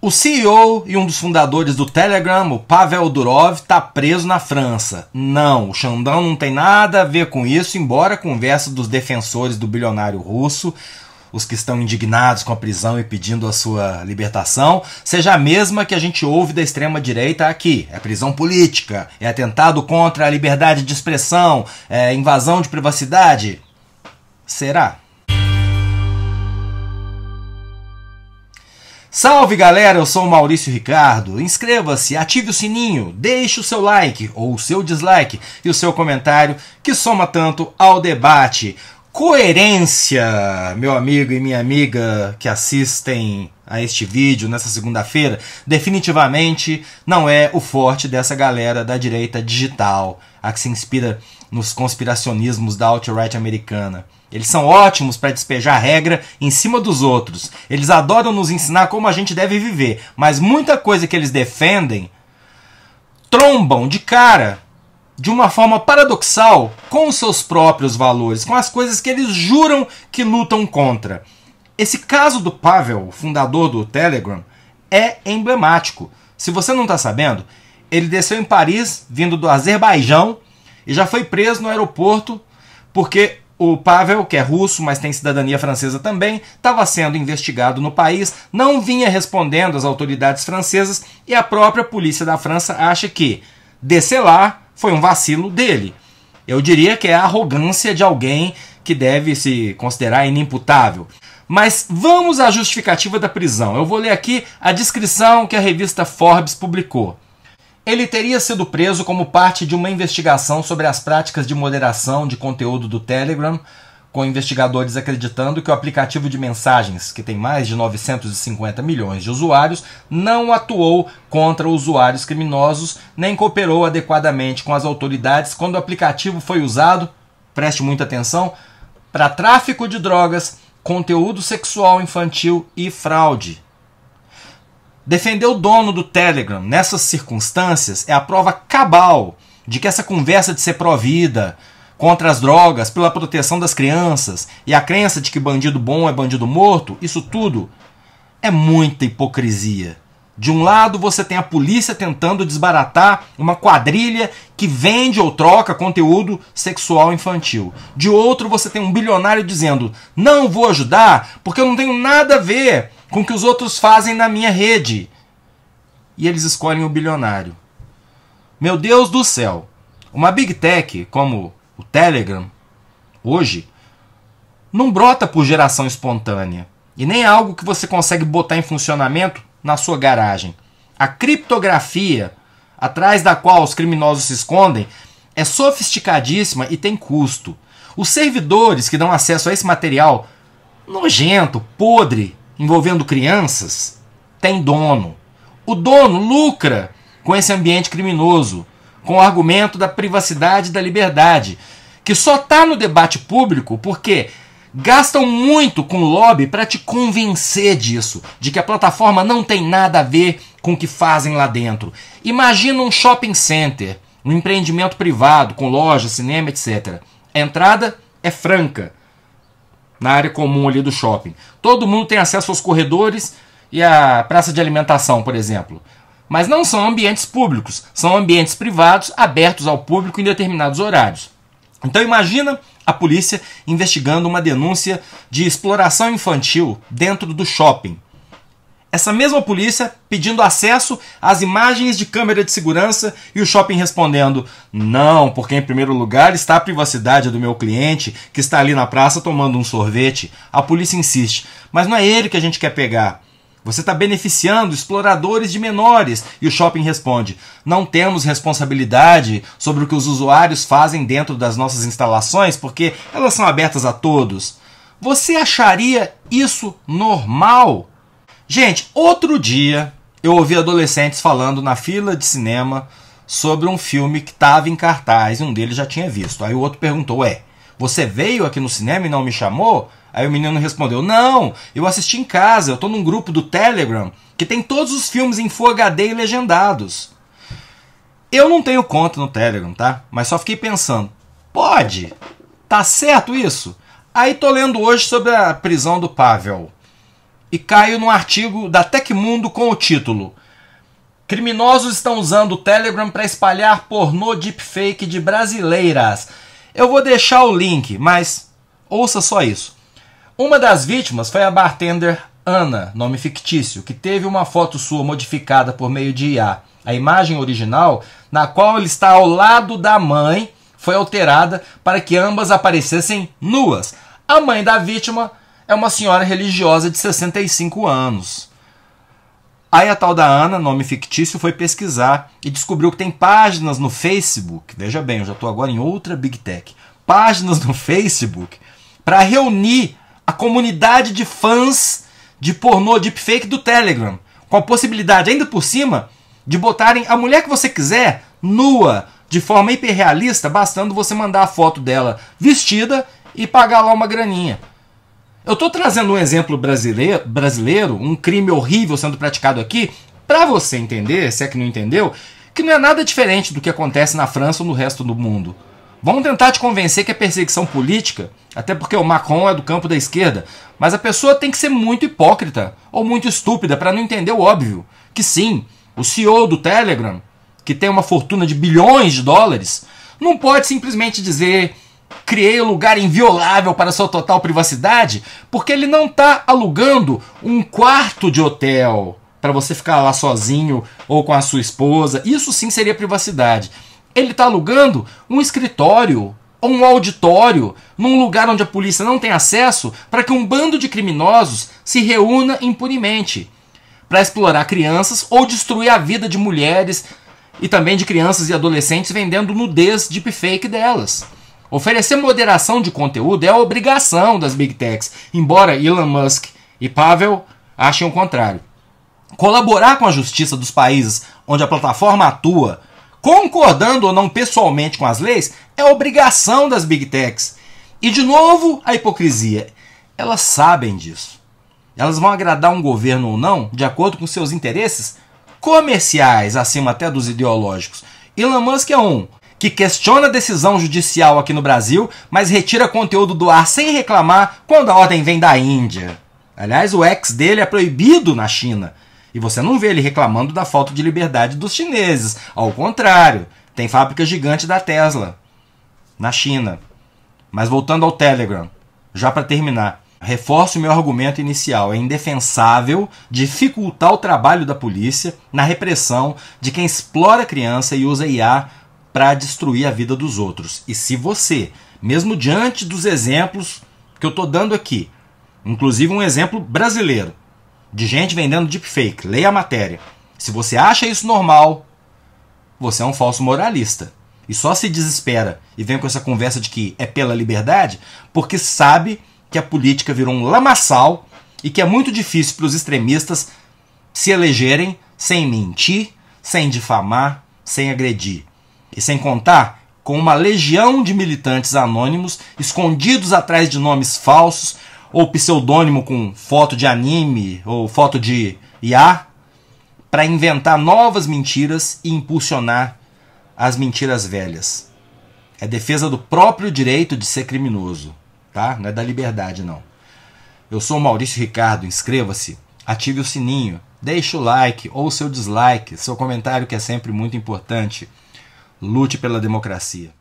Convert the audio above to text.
O CEO e um dos fundadores do Telegram, o Pavel Durov, está preso na França. Não, o Xandão não tem nada a ver com isso, embora a conversa dos defensores do bilionário russo, os que estão indignados com a prisão e pedindo a sua libertação, seja a mesma que a gente ouve da extrema-direita aqui. É prisão política, é atentado contra a liberdade de expressão, é invasão de privacidade. Será? Salve galera, eu sou o Maurício Ricardo. Inscreva-se, ative o sininho, deixe o seu like ou o seu dislike e o seu comentário que soma tanto ao debate. Coerência, meu amigo e minha amiga que assistem a este vídeo nessa segunda-feira, definitivamente não é o forte dessa galera da direita digital, a que se inspira nos conspiracionismos da alt-right americana. Eles são ótimos para despejar regra em cima dos outros. Eles adoram nos ensinar como a gente deve viver, mas muita coisa que eles defendem trombam de cara, de uma forma paradoxal, com os seus próprios valores, com as coisas que eles juram que lutam contra. Esse caso do Pavel, fundador do Telegram, é emblemático. Se você não está sabendo, ele desceu em Paris, vindo do Azerbaijão, e já foi preso no aeroporto porque o Pavel, que é russo, mas tem cidadania francesa também, estava sendo investigado no país, não vinha respondendo às autoridades francesas e a própria polícia da França acha que descer lá foi um vacilo dele. Eu diria que é a arrogância de alguém que deve se considerar inimputável. Mas vamos à justificativa da prisão. Eu vou ler aqui a descrição que a revista Forbes publicou. Ele teria sido preso como parte de uma investigação sobre as práticas de moderação de conteúdo do Telegram, com investigadores acreditando que o aplicativo de mensagens, que tem mais de 950 milhões de usuários, não atuou contra usuários criminosos nem cooperou adequadamente com as autoridades quando o aplicativo foi usado, preste muita atenção, para tráfico de drogas, conteúdo sexual infantil e fraude. Defender o dono do Telegram nessas circunstâncias é a prova cabal de que essa conversa de ser provida contra as drogas, pela proteção das crianças e a crença de que bandido bom é bandido morto, isso tudo é muita hipocrisia. De um lado, você tem a polícia tentando desbaratar uma quadrilha que vende ou troca conteúdo sexual infantil. De outro, você tem um bilionário dizendo: Não vou ajudar porque eu não tenho nada a ver com o que os outros fazem na minha rede. E eles escolhem o bilionário. Meu Deus do céu! Uma big tech como o Telegram, hoje, não brota por geração espontânea. E nem é algo que você consegue botar em funcionamento na sua garagem. A criptografia atrás da qual os criminosos se escondem é sofisticadíssima e tem custo. Os servidores que dão acesso a esse material nojento, podre, envolvendo crianças, têm dono. O dono lucra com esse ambiente criminoso, com o argumento da privacidade e da liberdade, que só está no debate público porque gastam muito com lobby para te convencer disso, de que a plataforma não tem nada a ver com o que fazem lá dentro. Imagina um shopping center, um empreendimento privado com loja, cinema, etc. A entrada é franca na área comum ali do shopping. Todo mundo tem acesso aos corredores e à praça de alimentação, por exemplo. Mas não são ambientes públicos, são ambientes privados abertos ao público em determinados horários. Então imagina a polícia investigando uma denúncia de exploração infantil dentro do shopping. Essa mesma polícia pedindo acesso às imagens de câmera de segurança e o shopping respondendo: não, porque em primeiro lugar está a privacidade do meu cliente que está ali na praça tomando um sorvete. A polícia insiste, mas não é ele que a gente quer pegar. Você está beneficiando exploradores de menores. E o shopping responde: não temos responsabilidade sobre o que os usuários fazem dentro das nossas instalações, porque elas são abertas a todos. Você acharia isso normal? Gente, outro dia eu ouvi adolescentes falando na fila de cinema sobre um filme que estava em cartaz e um deles já tinha visto. Aí o outro perguntou: é, você veio aqui no cinema e não me chamou? Aí o menino respondeu: Não, eu assisti em casa, eu tô num grupo do Telegram que tem todos os filmes em Full HD e legendados. Eu não tenho conta no Telegram, tá? Mas só fiquei pensando: pode? Tá certo isso? Aí tô lendo hoje sobre a prisão do Pavel e caio num artigo da Tecmundo com o título Criminosos estão usando o Telegram para espalhar pornô deepfake de brasileiras. Eu vou deixar o link, mas ouça só isso. Uma das vítimas foi a bartender Ana, nome fictício, que teve uma foto sua modificada por meio de IA. A imagem original, na qual ele está ao lado da mãe, foi alterada para que ambas aparecessem nuas. A mãe da vítima é uma senhora religiosa de 65 anos. Aí a tal da Ana, nome fictício, foi pesquisar e descobriu que tem páginas no Facebook. Veja bem, eu já estou agora em outra Big Tech. Páginas no Facebook para reunir a comunidade de fãs de pornô deepfake do Telegram. Com a possibilidade, ainda por cima, de botarem a mulher que você quiser nua, de forma hiperrealista, bastando você mandar a foto dela vestida e pagar lá uma graninha. Eu estou trazendo um exemplo brasileiro, brasileiro, um crime horrível sendo praticado aqui, para você entender, se é que não entendeu, que não é nada diferente do que acontece na França ou no resto do mundo. Vamos tentar te convencer que é perseguição política, até porque o Macron é do campo da esquerda, mas a pessoa tem que ser muito hipócrita ou muito estúpida para não entender o óbvio, que sim, o CEO do Telegram, que tem uma fortuna de bilhões de dólares, não pode simplesmente dizer criei um lugar inviolável para sua total privacidade, porque ele não está alugando um quarto de hotel para você ficar lá sozinho ou com a sua esposa. Isso sim seria privacidade. Ele está alugando um escritório ou um auditório num lugar onde a polícia não tem acesso para que um bando de criminosos se reúna impunemente para explorar crianças ou destruir a vida de mulheres e também de crianças e adolescentes vendendo nudez deepfake delas. Oferecer moderação de conteúdo é a obrigação das Big Techs, embora Elon Musk e Pavel achem o contrário. Colaborar com a justiça dos países onde a plataforma atua, concordando ou não pessoalmente com as leis, é obrigação das Big Techs. E de novo, a hipocrisia. Elas sabem disso. Elas vão agradar um governo ou não, de acordo com seus interesses comerciais, acima até dos ideológicos. Elon Musk é um, que questiona a decisão judicial aqui no Brasil, mas retira conteúdo do ar sem reclamar quando a ordem vem da Índia. Aliás, o ex dele é proibido na China. E você não vê ele reclamando da falta de liberdade dos chineses. Ao contrário, tem fábrica gigante da Tesla na China. Mas voltando ao Telegram, já para terminar, reforço o meu argumento inicial. É indefensável dificultar o trabalho da polícia na repressão de quem explora criança e usa IA para destruir a vida dos outros. E se você, mesmo diante dos exemplos que eu estou dando aqui, inclusive um exemplo brasileiro, de gente vendendo deepfake, leia a matéria. Se você acha isso normal, você é um falso moralista. E só se desespera e vem com essa conversa de que é pela liberdade, porque sabe que a política virou um lamaçal e que é muito difícil para os extremistas se elegerem sem mentir, sem difamar, sem agredir. E sem contar com uma legião de militantes anônimos escondidos atrás de nomes falsos ou pseudônimo com foto de anime ou foto de IA para inventar novas mentiras e impulsionar as mentiras velhas. É defesa do próprio direito de ser criminoso, tá? Não é da liberdade não. Eu sou Maurício Ricardo, inscreva-se, ative o sininho, deixe o like ou o seu dislike, seu comentário que é sempre muito importante. Lute pela democracia.